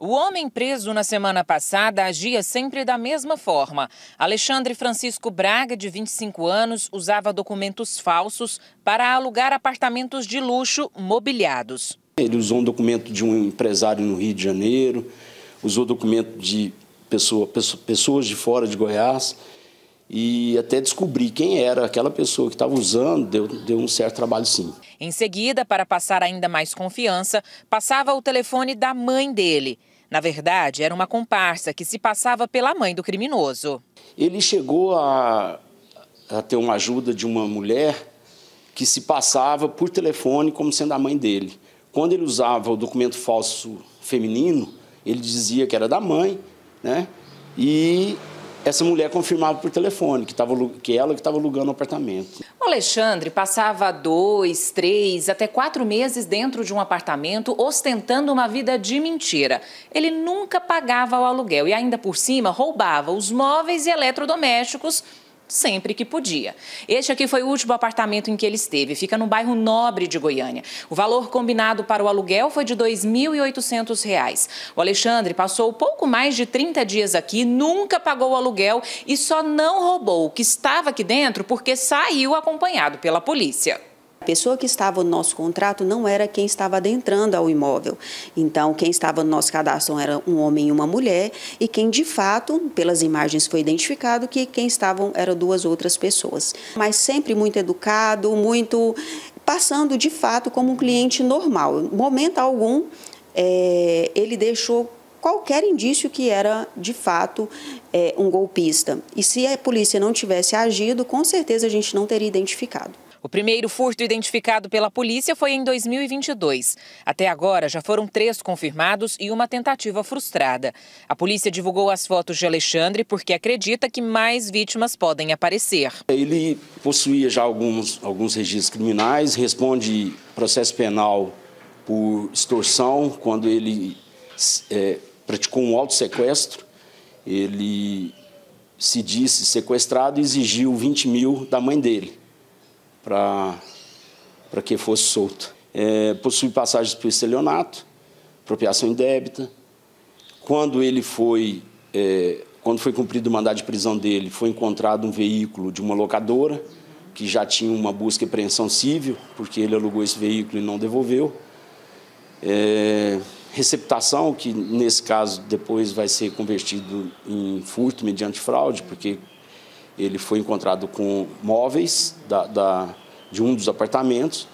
O homem preso na semana passada agia sempre da mesma forma. Alexandre Francisco Braga, de 25 anos, usava documentos falsos para alugar apartamentos de luxo mobiliados. Ele usou um documento de um empresário no Rio de Janeiro, usou documento de pessoa, pessoas de fora de Goiás e até descobrir quem era aquela pessoa que estava usando, deu, deu, um certo trabalho sim. Em seguida, para passar ainda mais confiança, passava o telefone da mãe dele. Na verdade, era uma comparsa que se passava pela mãe do criminoso. Ele chegou a, a ter uma ajuda de uma mulher que se passava por telefone como sendo a mãe dele. Quando ele usava o documento falso feminino, ele dizia que era da mãe, né? E essa mulher confirmava por telefone que, tava, que ela que estava alugando o apartamento. O Alexandre passava dois, três, até quatro meses dentro de um apartamento, ostentando uma vida de mentira. Ele nunca pagava o aluguel e ainda por cima roubava os móveis e eletrodomésticos sempre que podia. Este aqui foi o último apartamento em que ele esteve, fica no bairro Nobre de Goiânia. O valor combinado para o aluguel foi de R$ 2.800. O Alexandre passou pouco mais de 30 dias aqui, nunca pagou o aluguel e só não roubou o que estava aqui dentro porque saiu acompanhado pela polícia pessoa que estava no nosso contrato não era quem estava adentrando ao imóvel. Então, quem estava no nosso cadastro era um homem e uma mulher, e quem de fato, pelas imagens, foi identificado que quem estavam eram duas outras pessoas. Mas sempre muito educado, muito passando de fato como um cliente normal. Momento algum, é, ele deixou qualquer indício que era de fato é, um golpista. E se a polícia não tivesse agido, com certeza a gente não teria identificado. O primeiro furto identificado pela polícia foi em 2022. Até agora, já foram três confirmados e uma tentativa frustrada. A polícia divulgou as fotos de Alexandre porque acredita que mais vítimas podem aparecer. Ele possuía já alguns, alguns registros criminais, responde processo penal por extorsão, quando ele é, praticou um auto sequestro. Ele se disse sequestrado e exigiu 20 mil da mãe dele para que fosse solto. É, possui passagens por estelionato, apropriação indébita. Quando ele foi, é, quando foi cumprido o mandado de prisão dele, foi encontrado um veículo de uma locadora que já tinha uma busca e apreensão civil, porque ele alugou esse veículo e não devolveu. É, receptação, que nesse caso depois vai ser convertido em furto mediante fraude, porque ele foi encontrado com móveis da, da, de um dos apartamentos,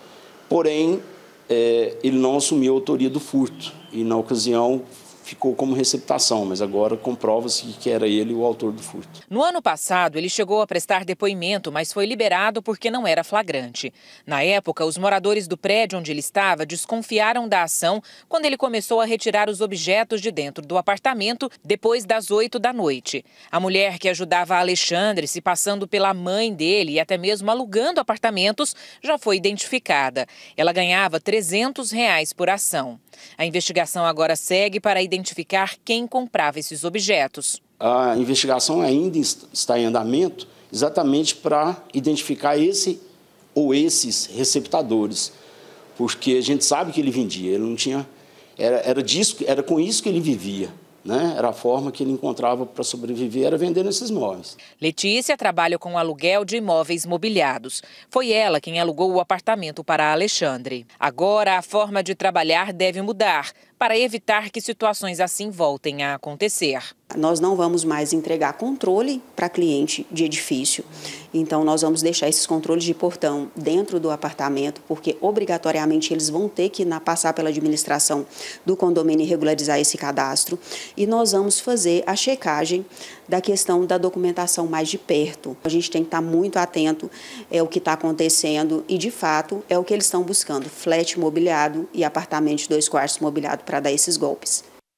porém é, ele não assumiu a autoria do furto e na ocasião ficou como receptação, mas agora comprova-se que era ele o autor do furto. No ano passado, ele chegou a prestar depoimento, mas foi liberado porque não era flagrante. Na época, os moradores do prédio onde ele estava desconfiaram da ação quando ele começou a retirar os objetos de dentro do apartamento depois das 8 da noite. A mulher que ajudava Alexandre, se passando pela mãe dele e até mesmo alugando apartamentos, já foi identificada. Ela ganhava 300 reais por ação. A investigação agora segue para a identificar quem comprava esses objetos. A investigação ainda está em andamento exatamente para identificar esse ou esses receptadores, porque a gente sabe que ele vendia, ele não tinha era, era, disso, era com isso que ele vivia. Né? Era a forma que ele encontrava para sobreviver, era vendendo esses móveis. Letícia trabalha com aluguel de imóveis mobiliados. Foi ela quem alugou o apartamento para Alexandre. Agora, a forma de trabalhar deve mudar para evitar que situações assim voltem a acontecer. Nós não vamos mais entregar controle para cliente de edifício. Então, nós vamos deixar esses controles de portão dentro do apartamento, porque obrigatoriamente eles vão ter que passar pela administração do condomínio e regularizar esse cadastro. E nós vamos fazer a checagem da questão da documentação mais de perto. A gente tem que estar muito atento é o que está acontecendo e, de fato, é o que eles estão buscando: flat mobiliado e apartamento de dois quartos mobiliado para para dar esses golpes.